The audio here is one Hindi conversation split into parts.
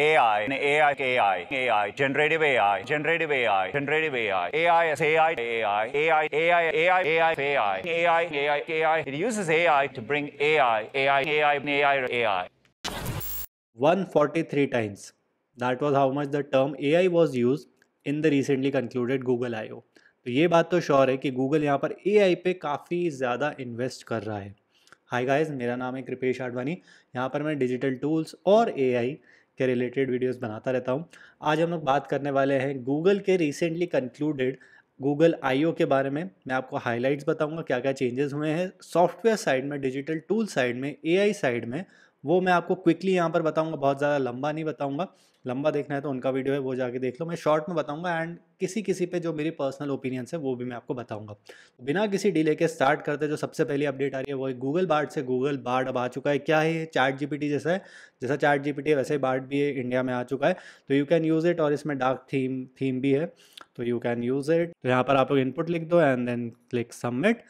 AI, and AI, AI, AI, generative AI, generative AI, generative AI, AI, AI, AI, AI, AI, AI, AI, AI, AI, AI, AI. It uses AI to bring AI, AI, AI, AI, AI. 143 times. That was how much the term AI was used in the recently concluded Google I.O. तो ये बात तो श्योर है कि गूगल यहाँ पर ए पे काफ़ी ज़्यादा इन्वेस्ट कर रहा है हाय गाइस मेरा नाम है कृपेश आडवाणी यहाँ पर मैं डिजिटल टूल्स और ए के रिलेटेड वीडियोस बनाता रहता हूँ आज हम लोग बात करने वाले हैं गूगल के रिसेंटली कंक्लूडेड गूगल आईओ के बारे में मैं आपको हाईलाइट्स बताऊंगा क्या क्या चेंजेस हुए हैं सॉफ्टवेयर साइड में डिजिटल टूल साइड में ए साइड में वो मैं आपको क्विकली यहाँ पर बताऊँगा बहुत ज़्यादा लंबा नहीं बताऊँगा लंबा देखना है तो उनका वीडियो है वो जाके देख लो मैं शॉर्ट में बताऊँगा एंड किसी किसी पे जो मेरी पर्सनल ओपिनियंस है वो भी मैं आपको बताऊँगा तो बिना किसी डिले के स्टार्ट करते जो सबसे पहली अपडेट आ रही है वो है गूगल बार्ड से गूगल बार्ड अब आ चुका है क्या है ये चैट जीपीटी जैसा है जैसा चैट जीपीटी है वैसे ही बार्ड भी है इंडिया में आ चुका है तो यू कैन यूज़ इट और इसमें डार्क थीम थीम भी है तो यू कैन यूज़ इट तो यहाँ पर आप लोग इनपुट लिख दो एंड देन क्लिक सबमिट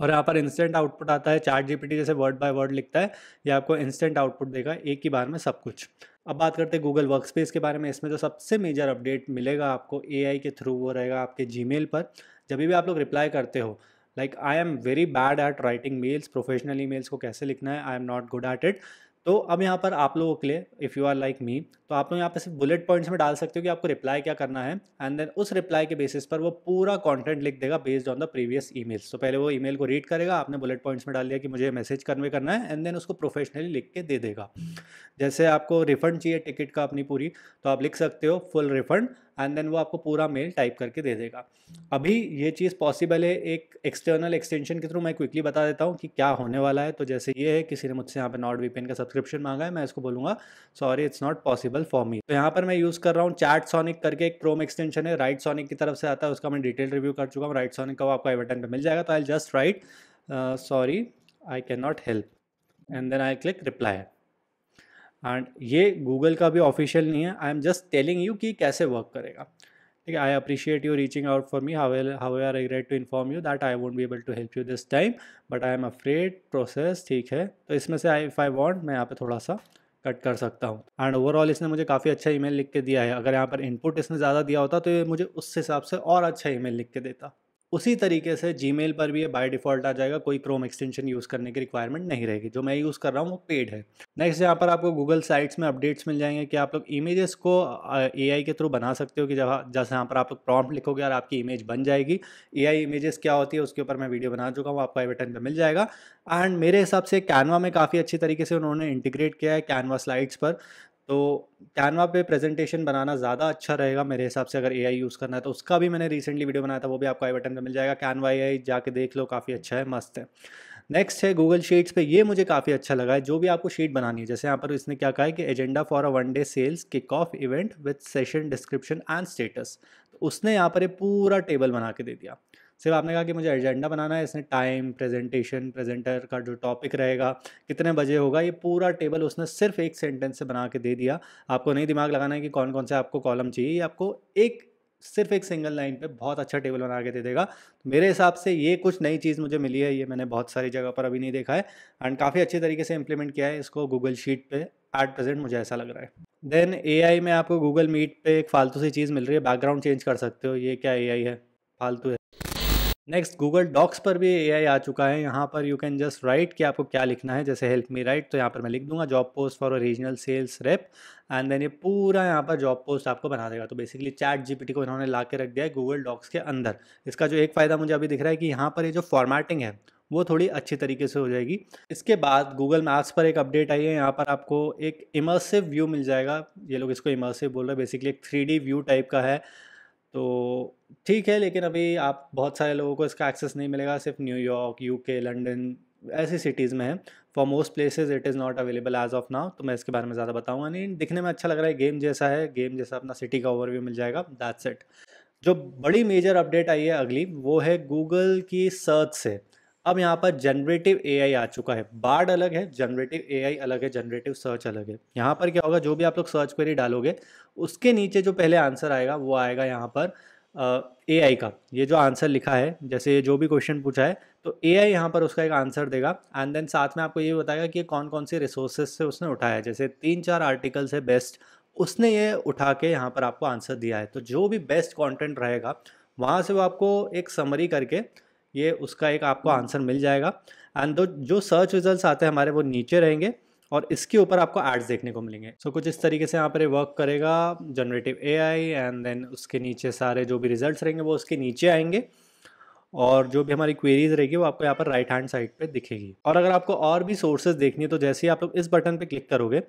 और यहाँ पर इंस्टेंट आउटपुट आता है चार्ट जीपीटी जैसे वर्ड बाय वर्ड लिखता है ये आपको इंस्टेंट आउटपुट देगा एक ही बार में सब कुछ अब बात करते हैं गूगल वर्क स्पेस के बारे में इसमें जो तो सबसे मेजर अपडेट मिलेगा आपको ए के थ्रू वो रहेगा आपके जी पर जब भी आप लोग रिप्लाई करते हो like I am very bad at writing mails professional e mails को कैसे लिखना है I am not good at it तो अब यहाँ पर आप लोगों के लिए if you are like me तो आप लोग यहाँ पर सिर्फ बुलेट पॉइंट्स में डाल सकते हो कि आपको रिप्लाई क्या करना है एंड देन उस रिप्लाई के बेसिस पर वो पूरा कंटेंट लिख देगा based on the previous emails तो पहले वो ईमेल को रीड करेगा आपने बुलेट पॉइंट्स में डाल दिया कि मुझे मैसेज कन्वे करना है एंड देन उसको प्रोफेशनली लिख के दे देगा जैसे आपको रिफंड चाहिए टिकट का अपनी पूरी तो आप लिख सकते हो फुल रिफंड एंड देन वो आपको पूरा मेल टाइप करके दे देगा अभी ये चीज़ पॉसिबल है एक एक्सटर्नल एक्सटेंशन के थ्रू मैं क्विकली बता देता हूँ कि क्या होने वाला है तो जैसे ये है किसी ने मुझसे यहाँ पर नॉट वीपेन का सब्सक्रिप्शन मांगा है मैं इसको बोलूँगा sorry it's not possible for me तो यहाँ पर मैं यूज़ कर रहा हूँ चैट सॉनिक करके एक क्रोम एक्सटेंशन है राइट सॉनिक की तरफ से आता है उसका मैं डिटेल रिव्यू कर चुका हूँ राइट सॉनिक का वो आपको आई बटन पर मिल जाएगा तो I just write sorry I can not help and then I click reply and ये गूगल का भी ऑफिशियल नहीं है I am just telling you कि कैसे वर्क करेगा ठीक है I appreciate you reaching out for me how how I regret to inform you that I won't be able to help you this time but I am afraid process ठीक है तो इसमें से आई इफ़ आई वॉन्ट मैं यहाँ पे थोड़ा सा कट कर सकता हूँ एंड ओवरऑल इसने मुझे काफ़ी अच्छा ईमेल लिख के दिया है अगर यहाँ पर इनपुट इसने ज़्यादा दिया होता तो ये मुझे उस हिसाब से और अच्छा ईमेल लिख के देता उसी तरीके से जी पर भी ये बाय डिफ़ॉल्ट आ जाएगा कोई क्रोम एक्सटेंशन यूज़ करने की रिक्वायरमेंट नहीं रहेगी जो मैं यूज़ कर रहा हूँ वो पेड है नेक्स्ट यहाँ पर आपको गूगल साइट्स में अपडेट्स मिल जाएंगे कि आप लोग इमेजेस को ए के थ्रू बना सकते हो कि जब जैसे यहाँ पर आप लोग प्रॉम्प्ट लिखोगे और आपकी इमेज बन जाएगी ए इमेजेस क्या होती है उसके ऊपर मैं वीडियो बना चुका हूँ आपको आई बटन पर मिल जाएगा एंड मेरे हिसाब से कैनवा में काफ़ी अच्छी तरीके से उन्होंने इंटीग्रेट किया है कैनवा स्लाइड्स पर तो कैनवा पे प्रेजेंटेशन बनाना ज़्यादा अच्छा रहेगा मेरे हिसाब से अगर एआई यूज़ करना है तो उसका भी मैंने रिसेंटली वीडियो बनाया था वो भी आपको आई बटन पर मिल जाएगा कैनवा ए आई जाके देख लो काफ़ी अच्छा है मस्त है नेक्स्ट है गूगल शीट्स पे ये मुझे काफ़ी अच्छा लगा है जो भी आपको शीट बनानी है जैसे यहाँ पर इसने क्या कहा है कि agenda for a one day sales kick off event with session description and status तो उसने यहाँ पर ये पूरा टेबल बना के दे दिया सिर्फ आपने कहा कि मुझे एजेंडा बनाना है इसने टाइम प्रेजेंटेशन प्रेजेंटर का जो टॉपिक रहेगा कितने बजे होगा ये पूरा टेबल उसने सिर्फ एक सेंटेंस से बना के दे दिया आपको नहीं दिमाग लगाना है कि कौन कौन से आपको कॉलम चाहिए आपको एक सिर्फ एक सिंगल लाइन पे बहुत अच्छा टेबल बना के दे देगा मेरे हिसाब से ये कुछ नई चीज़ मुझे मिली है ये मैंने बहुत सारी जगह पर अभी नहीं देखा है एंड काफ़ी अच्छे तरीके से इम्प्लीमेंट किया है इसको गूगल शीट पे एट प्रेजेंट मुझे ऐसा लग रहा है देन ए में आपको गूगल मीट पर एक फालतू सी चीज़ मिल रही है बैकग्राउंड चेंज कर सकते हो ये क्या ए है फालतू है नेक्स्ट गूगल डॉक्स पर भी ए आ चुका है यहाँ पर यू कैन जस्ट राइट कि आपको क्या लिखना है जैसे हेल्प मी राइट तो यहाँ पर मैं लिख दूंगा job post for regional sales rep and then ये पूरा यहाँ पर जॉब पोस्ट आपको बना देगा तो बेसिकली चैट जीपीटी को इन्होंने ला के रख दिया है गूगल डॉक्स के अंदर इसका जो एक फ़ायदा मुझे अभी दिख रहा है कि यहाँ पर ये जो फॉर्मेटिंग है वो थोड़ी अच्छी तरीके से हो जाएगी इसके बाद गूगल मैप्स पर एक अपडेट आई है यहाँ पर आपको एक इमर्सिव व्यू मिल जाएगा ये लोग इसको इमर्सिव बोल रहे हैं बेसिकली एक थ्री व्यू टाइप का है तो ठीक है लेकिन अभी आप बहुत सारे लोगों को इसका एक्सेस नहीं मिलेगा सिर्फ न्यूयॉर्क यूके लंदन ऐसी सिटीज़ में है for most places it is not available as of now तो मैं इसके बारे में ज़्यादा बताऊँगा नहीं दिखने में अच्छा लग रहा है गेम जैसा है गेम जैसा अपना सिटी का ओवरव्यू मिल जाएगा दैट्स इट जो बड़ी मेजर अपडेट आई है अगली वो है गूगल की सर्च से अब यहाँ पर जनरेटिव एआई आ चुका है बार्ड अलग है जनरेटिव एआई अलग है जनरेटिव सर्च अलग है यहाँ पर क्या होगा जो भी आप लोग सर्च क्वेरी डालोगे उसके नीचे जो पहले आंसर आएगा वो आएगा यहाँ पर ए uh, आई का ये जो आंसर लिखा है जैसे जो भी क्वेश्चन पूछा है तो ए आई यहाँ पर उसका एक आंसर देगा एंड देन साथ में आपको ये बताएगा कि कौन कौन से रिसोर्सेज से उसने उठाया है जैसे तीन चार आर्टिकल्स है बेस्ट उसने ये उठा के यहाँ पर आपको आंसर दिया है तो जो भी बेस्ट कॉन्टेंट रहेगा वहाँ से वो आपको एक समरी करके ये उसका एक आपको हम्म। आंसर मिल जाएगा एंड दो जो सर्च रिजल्ट आते हैं हमारे वो नीचे रहेंगे और इसके ऊपर आपको एड्स देखने को मिलेंगे सो so, कुछ इस तरीके से यहाँ पर वर्क करेगा जनरेटिव एआई एंड देन उसके नीचे सारे जो भी रिजल्ट्स रहेंगे वो उसके नीचे आएंगे और जो भी हमारी क्वेरीज रहेगी वो आपको यहाँ पर राइट हैंड साइड पे दिखेगी और अगर आपको और भी सोर्सेज देखनी है तो जैसे ही आप लोग इस बटन पे क्लिक करोगे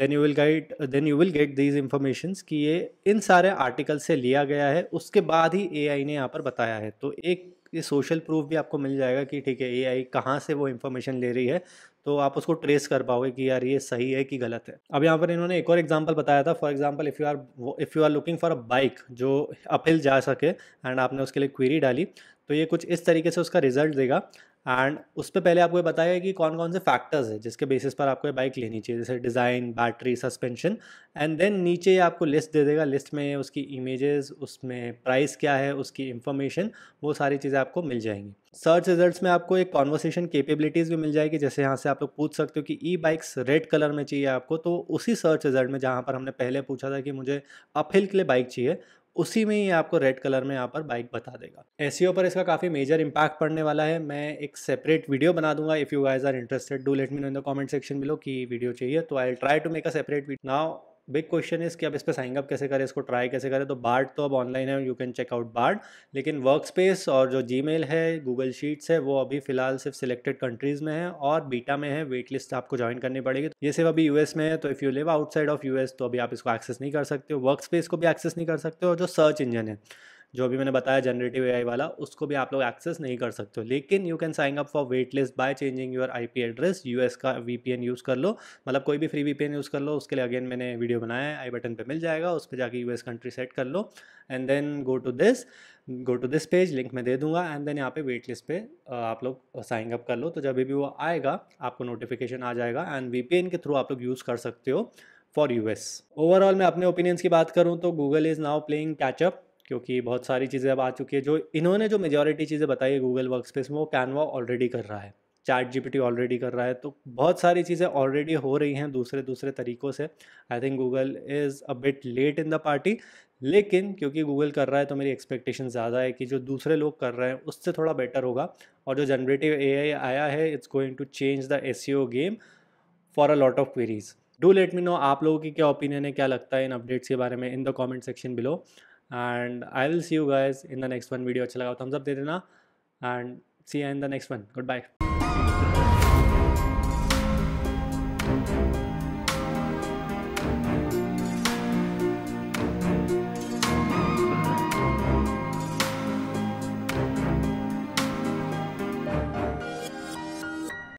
then you will guide then you will get these information कि ये इन सारे आर्टिकल से लिया गया है उसके बाद ही ए ने यहाँ पर बताया है तो एक ये सोशल प्रूफ भी आपको मिल जाएगा कि ठीक है ए आई कहाँ से वो इन्फॉर्मेशन ले रही है तो आप उसको ट्रेस कर पाओगे कि यार ये सही है कि गलत है अब यहाँ पर इन्होंने एक और एग्जांपल बताया था for example if you are if you are looking for a bike जो अपहिल जा सके एंड आपने उसके लिए क्वेरी डाली तो ये कुछ इस तरीके से उसका रिजल्ट देगा एंड उस पर पहले आपको ये बताया कि कौन कौन से फैक्टर्स है जिसके बेसिस पर आपको ये बाइक लेनी चाहिए जैसे design battery suspension and then नीचे आपको लिस्ट दे देगा लिस्ट में उसकी इमेजेस उसमें प्राइस क्या है उसकी इन्फॉर्मेशन वो सारी चीज़ें आपको मिल जाएंगी सर्च रिजल्ट्स में आपको एक कॉन्वर्सेशन कैपेबिलिटीज़ भी मिल जाएगी जैसे यहाँ से आप लोग पूछ सकते हो कि ई बाइक्स रेड कलर में चाहिए आपको तो उसी सर्च रिजल्ट में जहाँ पर हमने पहले पूछा था कि मुझे अपहिल के लिए बाइक चाहिए उसी में ही आपको रेड कलर में यहाँ पर बाइक बता देगा एस e पर इसका काफ़ी मेजर इंपैक्ट पड़ने वाला है मैं एक सेपरेट वीडियो बना दूंगा if you guys are interested do let me know in the comment section below कि वीडियो चाहिए तो I try to make a separate now big question is कि अब इस पर साइनअप कैसे करें इसको ट्राई कैसे करें तो बार्ड तो अब ऑनलाइन है you can check out Bard लेकिन वर्क स्पेस और जो जी है गूगल शीट्स है वो अभी फ़िलहाल सिर्फ सिलेक्टेड कंट्रीज़ में है और बीटा में है वेट लिस्ट आपको ज्वाइन करनी पड़ेगी ये सिर्फ अभी यूएस में है तो if you live outside of US तो अभी आप इसको एक्सेस नहीं कर सकते हो वर्क स्पेस को भी एक्सेस नहीं कर सकते हो और जो सर्च इंजन है जो अभी मैंने बताया जनरेटिव ए वाला उसको भी आप लोग एक्सेस नहीं कर सकते हो लेकिन you can sign up for wait list by changing your I P address U S का वी पी एन यूज़ कर लो मतलब कोई भी free V P N use कर लो उसके लिए अगेन मैंने वीडियो बनाया है आई बटन पर मिल जाएगा उस पर जाकर यू एस कंट्री सेट कर लो and then go to this go to this page link मैं दे दूंगा एंड देन यहाँ पे वेट लिस्ट पर आप लोग साइन अप कर लो तो जब भी वो आएगा आपको नोटिफिकेशन आ जाएगा एंड वी के थ्रू आप लोग यूज़ कर सकते हो फॉर यू एस ओवरऑल मैं अपने ओपिनियंस की बात करूँ तो Google is now playing catch up क्योंकि बहुत सारी चीज़ें अब आ चुकी है जो इन्होंने जो मेजॉरिटी चीज़ें बताई है गूगल वर्क स्पेस में वो कैनवा ऑलरेडी कर रहा है चैट जीपीटी ऑलरेडी कर रहा है तो बहुत सारी चीज़ें ऑलरेडी हो रही हैं दूसरे दूसरे तरीक़ों से I think Google is a bit late in the party लेकिन क्योंकि गूगल कर रहा है तो मेरी एक्सपेक्टेशन ज़्यादा है कि जो दूसरे लोग कर रहे हैं उससे थोड़ा बेटर होगा और जो जनरेटिव ए आया है it's going to change the S game for a lot of queries do let me know आप लोगों की क्या ओपिनियन है क्या लगता है इन अपडेट्स के बारे में in the comment section below and I will see you guys in the next one video अच्छा लगा हो थम्स अप दे देना and see you in the next one good bye